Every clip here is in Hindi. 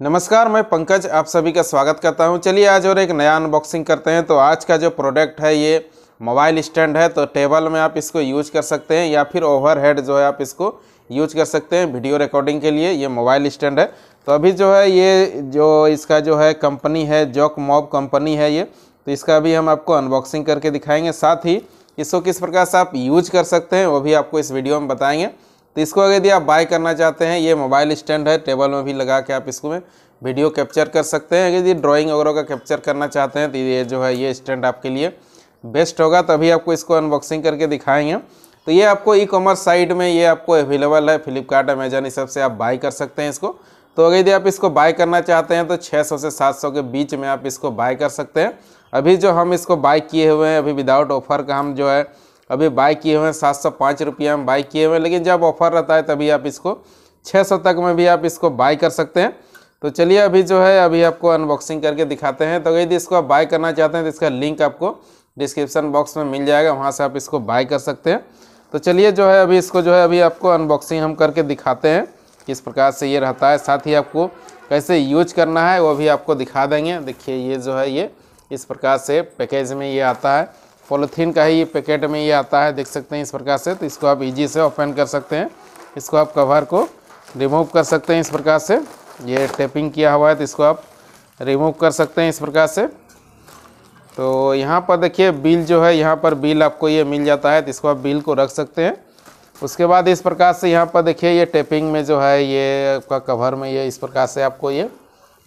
नमस्कार मैं पंकज आप सभी का स्वागत करता हूं चलिए आज और एक नया अनबॉक्सिंग करते हैं तो आज का जो प्रोडक्ट है ये मोबाइल स्टैंड है तो टेबल में आप इसको यूज कर सकते हैं या फिर ओवरहेड जो है आप इसको यूज कर सकते हैं वीडियो रिकॉर्डिंग के लिए ये मोबाइल स्टैंड है तो अभी जो है ये जो इसका जो है कंपनी है जॉक मॉब कंपनी है ये तो इसका भी हम आपको अनबॉक्सिंग करके दिखाएंगे साथ ही इसको किस प्रकार से आप यूज कर सकते हैं वो भी आपको इस वीडियो में बताएँगे तो इसको अगर यदि आप बाय करना चाहते हैं ये मोबाइल स्टैंड है टेबल में भी लगा के आप इसको में वीडियो कैप्चर कर सकते हैं यदि ड्राइंग वगैरह का कैप्चर करना चाहते हैं तो ये जो है ये स्टैंड आपके लिए बेस्ट होगा तभी आपको इसको अनबॉक्सिंग करके दिखाएंगे तो ये आपको ई कॉमर्स साइट में ये आपको अवेलेबल है फ्लिपकार्ट अमेजन इस सबसे से आप बाई कर सकते हैं इसको तो अगर यदि आप इसको बाय करना चाहते हैं तो छः से सात के बीच में आप इसको बाय कर सकते हैं अभी जो हम इसको बाय किए हुए हैं अभी विदाउट ऑफर का हम जो है अभी बाय किए हुए हैं सात सौ पाँच रुपये में बाई किए हुए हैं लेकिन जब ऑफर रहता है तभी आप इसको छः सौ तक में भी आप इसको बाय कर सकते हैं तो चलिए अभी जो है अभी आपको अनबॉक्सिंग करके दिखाते हैं तो यदि इसको आप बाय करना चाहते हैं तो इसका लिंक आपको डिस्क्रिप्सन बॉक्स में मिल जाएगा वहाँ से आप इसको बाय कर सकते हैं तो चलिए जो है अभी इसको जो है अभी आपको अनबॉक्सिंग हम करके दिखाते हैं किस प्रकार से ये रहता है साथ ही आपको कैसे यूज करना है वो भी आपको दिखा देंगे देखिए ये जो है ये इस प्रकार से पैकेज में ये आता है पॉलीथीन का ही ये पैकेट में ये आता है देख सकते हैं इस प्रकार से तो इसको आप इजी से ओपन कर सकते हैं इसको आप कवर को रिमूव कर सकते हैं इस प्रकार से ये टेपिंग किया हुआ है तो इसको आप रिमूव कर सकते हैं इस प्रकार से तो यहाँ पर देखिए बिल जो है यहाँ पर बिल आपको ये मिल जाता है तो इसको आप बिल को रख सकते हैं उसके बाद इस प्रकार से यहाँ पर देखिए ये टेपिंग में जो है ये आपका कवर में ये इस प्रकार से आपको ये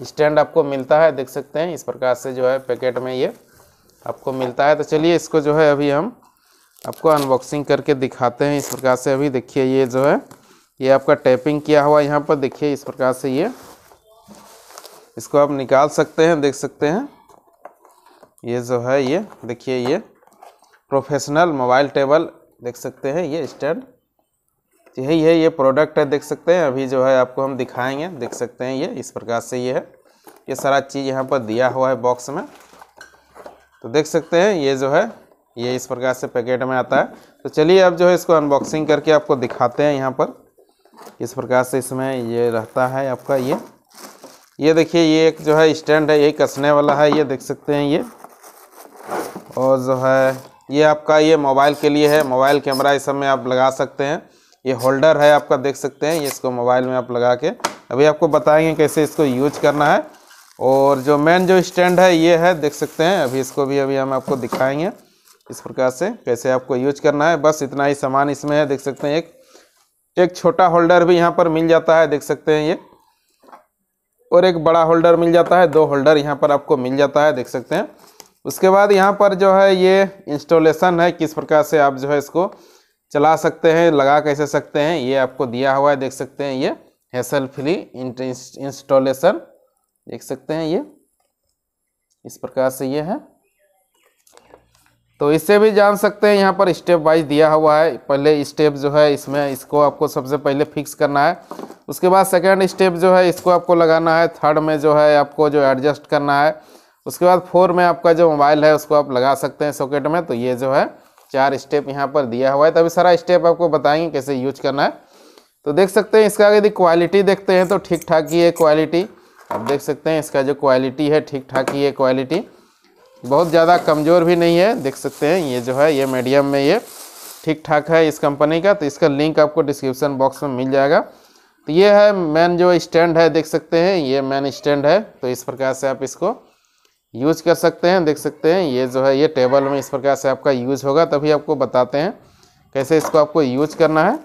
स्टैंड आपको मिलता है देख सकते हैं इस प्रकार से जो है पैकेट में ये आपको मिलता है तो चलिए इसको जो है अभी हम आपको अनबॉक्सिंग करके दिखाते हैं इस प्रकार से अभी देखिए ये जो है ये आपका टैपिंग किया हुआ यहाँ पर देखिए इस प्रकार से ये इसको आप निकाल सकते हैं देख सकते हैं ये जो है ये देखिए ये प्रोफेशनल मोबाइल टेबल देख सकते हैं ये स्टैंड यही है ये प्रोडक्ट है देख सकते हैं अभी जो है आपको हम दिखाएंगे देख सकते हैं ये इस प्रकार से ये है ये सारा चीज़ यहाँ पर दिया हुआ है बॉक्स में तो देख सकते हैं ये जो है ये इस प्रकार से पैकेट में आता है तो चलिए अब जो है इसको अनबॉक्सिंग करके आपको दिखाते हैं यहाँ पर इस प्रकार से इसमें ये रहता है आपका ये ये देखिए ये एक जो है स्टैंड है ये कसने वाला है ये देख सकते हैं ये और जो है ये आपका ये मोबाइल के लिए है मोबाइल कैमरा इस सब में आप लगा सकते हैं ये होल्डर है आपका देख सकते हैं ये इसको मोबाइल में आप लगा के अभी आपको बताएंगे कैसे इसको यूज करना है और जो मेन जो स्टैंड है ये है देख सकते हैं अभी इसको भी अभी हम आपको दिखाएंगे इस प्रकार से कैसे आपको यूज करना है बस इतना ही सामान इसमें है देख सकते हैं एक एक छोटा होल्डर भी यहाँ पर मिल जाता है देख सकते हैं ये और एक बड़ा होल्डर मिल जाता है दो होल्डर यहाँ पर आपको मिल जाता है देख सकते हैं उसके बाद यहाँ पर जो है ये इंस्टॉलेशन है किस प्रकार से आप जो है इसको चला सकते हैं लगा कैसे सकते हैं ये आपको दिया हुआ है देख सकते हैं ये हैसल फ्री इंस्टॉलेशन देख सकते हैं ये इस प्रकार से ये है तो इससे भी जान सकते हैं यहाँ पर स्टेप वाइज दिया हुआ है पहले स्टेप जो है इसमें इसको आपको सबसे पहले फिक्स करना है उसके बाद सेकेंड स्टेप जो है इसको आपको लगाना है थर्ड में जो है आपको जो एडजस्ट करना है उसके बाद फोर में आपका जो मोबाइल है उसको आप लगा सकते हैं सॉकेट में तो ये जो है चार स्टेप यहाँ पर दिया हुआ है तभी सारा स्टेप आपको बताएंगे कैसे यूज करना है तो देख सकते हैं इसका यदि क्वालिटी देखते हैं तो ठीक ठाक ही है क्वालिटी आप देख सकते हैं इसका जो क्वालिटी है ठीक ठाक ही है क्वालिटी बहुत ज़्यादा कमज़ोर भी नहीं है देख सकते हैं ये जो है ये मीडियम में ये ठीक ठाक है इस कंपनी का तो इसका लिंक आपको डिस्क्रिप्शन बॉक्स में मिल जाएगा तो ये है मैन जो स्टैंड है देख सकते हैं ये मैन स्टैंड है तो इस प्रकार से आप इसको यूज कर सकते हैं देख सकते हैं ये जो है ये टेबल में इस प्रकार से आपका यूज होगा तभी आपको बताते हैं कैसे इसको आपको यूज करना है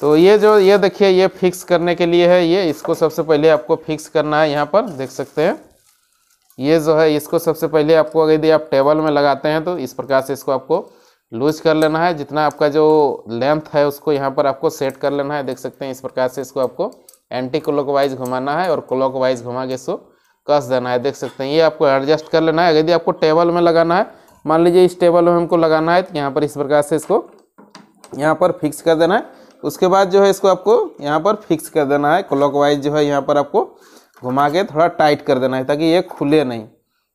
तो ये जो ये देखिए ये फिक्स करने के लिए है ये इसको सबसे पहले आपको फिक्स करना है यहाँ पर देख सकते हैं ये जो है इसको सबसे पहले आपको यदि आप टेबल में लगाते हैं तो इस प्रकार से इसको आपको लूज कर लेना है जितना आपका जो लेंथ है उसको यहाँ पर आपको सेट कर लेना है देख सकते हैं इस प्रकार से इसको आपको एंटी वाइज़ घुमाना है और वाइज घुमा के इसको कस देना है देख सकते हैं ये आपको एडजस्ट कर लेना है यदि आपको टेबल में लगाना है मान लीजिए इस टेबल में हमको लगाना है तो यहाँ पर इस प्रकार से इसको यहाँ पर फिक्स कर देना है उसके बाद जो है इसको आपको यहाँ पर फिक्स कर देना है क्लॉक जो है यहाँ पर आपको घुमा के थोड़ा टाइट कर देना है ताकि ये खुले नहीं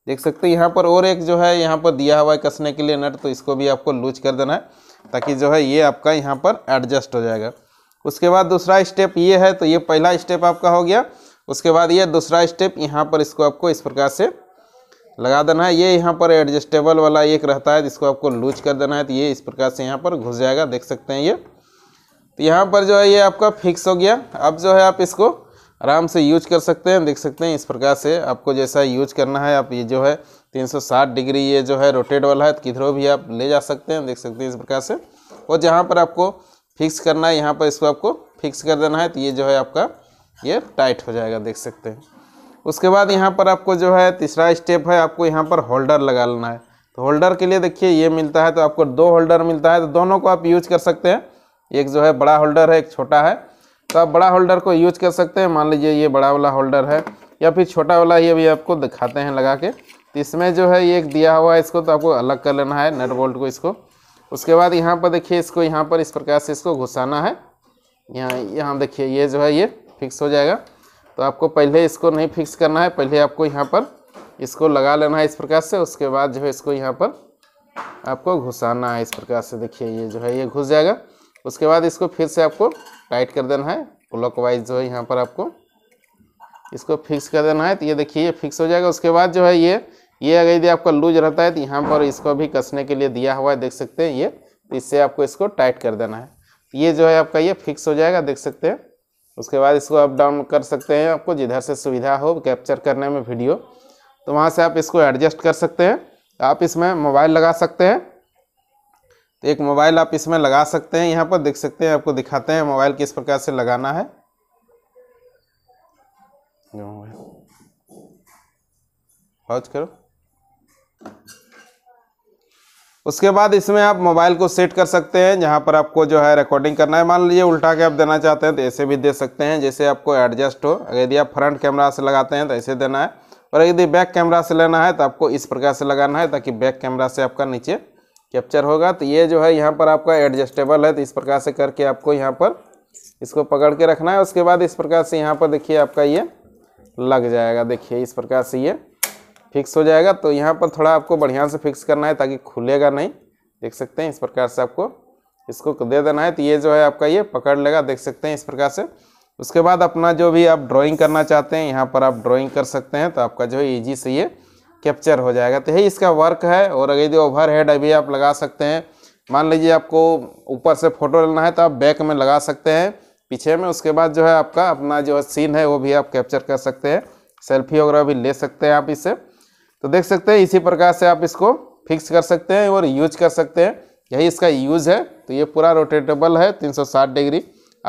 देख सकते यहाँ पर और एक जो है यहाँ पर दिया हुआ है कसने के लिए नट तो इसको भी आपको लूज कर देना है ताकि जो है ये आपका यहाँ पर एडजस्ट हो जाएगा उसके बाद दूसरा स्टेप ये है तो ये पहला स्टेप आपका हो गया उसके बाद ये दूसरा स्टेप यहाँ पर इसको आपको इस प्रकार से लगा देना है ये यहाँ पर एडजस्टेबल वाला एक रहता है जिसको आपको लूज कर देना है तो ये इस प्रकार से यहाँ पर घुस जाएगा देख सकते हैं ये तो यहाँ पर जो है ये आपका फिक्स हो गया अब जो है आप इसको आराम से यूज कर सकते हैं देख सकते हैं इस प्रकार से आपको जैसा यूज करना है आप ये जो है 360 डिग्री ये जो है रोटेट वाला है तो किधरों भी आप ले जा सकते हैं देख सकते हैं इस प्रकार से और जहाँ पर आपको फिक्स करना है यहाँ पर इसको आपको फिक्स कर देना है तो ये जो है आपका ये टाइट हो जाएगा देख सकते हैं उसके बाद यहाँ पर आपको जो है तीसरा स्टेप है आपको यहाँ पर होल्डर लगा लेना है तो होल्डर के लिए देखिए ये मिलता है तो आपको दो होल्डर मिलता है तो दोनों को आप यूज कर सकते हैं एक जो है बड़ा होल्डर है एक छोटा है तो आप बड़ा होल्डर को यूज कर सकते हैं मान लीजिए ये बड़ा वाला होल्डर है या फिर छोटा वाला ये भी आपको दिखाते हैं लगा के तो इसमें जो है ये एक दिया हुआ है इसको तो आपको अलग कर लेना है नट बोल्ट को इसको उसके बाद यहाँ पर देखिए इसको यहाँ पर इस प्रकार से इसको घुसाना है यहाँ यहाँ देखिए ये जो है ये फिक्स हो जाएगा तो आपको पहले इसको नहीं फिक्स करना है पहले आपको यहाँ पर इसको लगा लेना है इस प्रकार से उसके बाद जो है इसको यहाँ पर आपको घुसाना है इस प्रकार से देखिए ये जो है ये घुस जाएगा उसके बाद इसको फिर से आपको टाइट कर देना है क्लॉक वाइज जो है यहाँ पर आपको इसको फिक्स कर देना है तो ये देखिए ये फिक्स हो जाएगा उसके बाद जो है ये ये अगर यदि आपका लूज रहता है तो यहाँ पर इसको भी कसने के लिए दिया हुआ है देख सकते हैं ये तो इससे आपको इसको टाइट कर देना है ये जो है आपका ये फिक्स हो जाएगा देख सकते हैं उसके बाद इसको अप डाउन कर सकते हैं आपको जिधर से सुविधा हो कैप्चर करने में वीडियो तो वहाँ से आप इसको एडजस्ट कर सकते हैं आप इसमें मोबाइल लगा सकते हैं एक मोबाइल आप इसमें लगा सकते हैं यहाँ पर देख सकते हैं आपको दिखाते हैं मोबाइल किस प्रकार से लगाना है पॉज करो उसके बाद इसमें आप मोबाइल को सेट कर सकते हैं जहाँ पर आपको जो है रिकॉर्डिंग करना है मान लीजिए उल्टा के आप देना चाहते हैं तो ऐसे भी दे सकते हैं जैसे आपको एडजस्ट हो अगर यदि आप फ्रंट कैमरा से लगाते हैं तो ऐसे देना है और यदि बैक कैमरा से लेना है तो आपको इस प्रकार से लगाना है ताकि बैक कैमरा से आपका नीचे कैप्चर होगा तो ये जो है यहाँ पर आपका एडजस्टेबल है तो इस प्रकार से करके आपको यहाँ पर इसको पकड़ के रखना है उसके बाद इस प्रकार से यहाँ पर देखिए आपका ये लग जाएगा देखिए इस प्रकार से ये फिक्स हो जाएगा तो यहाँ पर थोड़ा आपको बढ़िया से फिक्स करना है ताकि खुलेगा नहीं देख सकते हैं इस प्रकार से आपको इसको दे देना है तो ये जो है आपका ये पकड़ लेगा देख सकते हैं इस प्रकार से उसके बाद अपना जो भी आप ड्राइंग करना चाहते हैं यहाँ पर आप ड्राइंग कर सकते हैं तो आपका जो है ईजी से ये कैप्चर हो जाएगा तो यही इसका वर्क है और अगर यदि ओवर हेड अभी आप लगा सकते हैं मान लीजिए आपको ऊपर से फोटो लेना है तो आप बैक में लगा सकते हैं पीछे में उसके बाद जो है आपका अपना जो सीन है वो भी आप कैप्चर कर सकते हैं सेल्फी वगैरह भी ले सकते हैं आप इसे तो देख सकते हैं इसी प्रकार से आप इसको फिक्स कर सकते हैं और यूज कर सकते हैं यही इसका यूज़ है तो ये पूरा रोटेटेबल है 360 डिग्री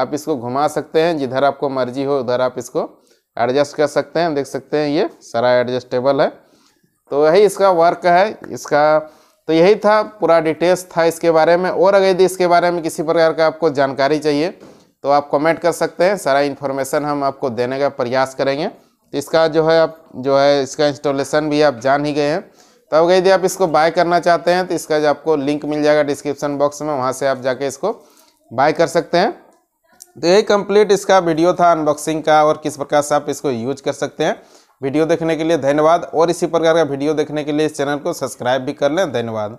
आप इसको घुमा सकते हैं जिधर आपको मर्जी हो उधर आप इसको एडजस्ट कर सकते हैं देख सकते हैं ये सारा एडजस्टेबल है तो यही इसका वर्क है इसका तो यही था पूरा डिटेल्स था इसके बारे में और अगर यदि इसके बारे में किसी प्रकार का आपको जानकारी चाहिए तो आप कमेंट कर सकते हैं सारा इन्फॉर्मेशन हम आपको देने का प्रयास करेंगे तो इसका जो है आप जो है इसका इंस्टॉलेशन भी आप जान ही गए हैं तो अब यदि आप इसको बाय करना चाहते हैं तो इसका जो आपको लिंक मिल जाएगा डिस्क्रिप्शन बॉक्स में वहाँ से आप जाके इसको बाय कर सकते हैं तो यही कंप्लीट इसका वीडियो था अनबॉक्सिंग का और किस प्रकार से आप इसको यूज कर सकते हैं वीडियो देखने के लिए धन्यवाद और इसी प्रकार का वीडियो देखने के लिए इस चैनल को सब्सक्राइब भी कर लें धन्यवाद